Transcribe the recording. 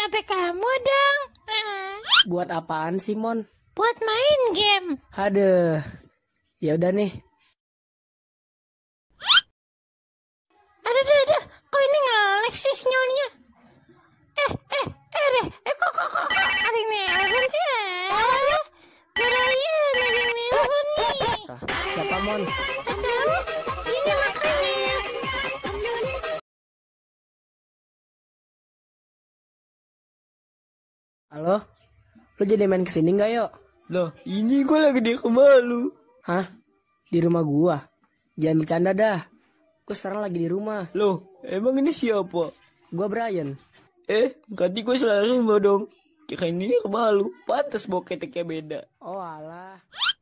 HP kamu dong. Buat apaan sih, Mon? Buat main game. Ada. Ya udah nih. Aduh, aduh, aduh. Kok ini ngelek sih sinyalnya? Eh, eh, eh, deh. Eh, kok, kok, kok. Ada yang nelfon sih. berani eh? ada yang nelfon nih. Siapa, Mon? Tahu. sini makanya. Halo? Lo jadi main kesini gak yuk? Loh, ini gue lagi di rumah lu. Hah? Di rumah gua? Jangan bercanda dah. Gue sekarang lagi di rumah. Loh, emang ini siapa? Gua Brian. Eh, berarti gue selalu rumah dong. Kira ini rumah lu. Pantes boketeknya beda. Oh alah.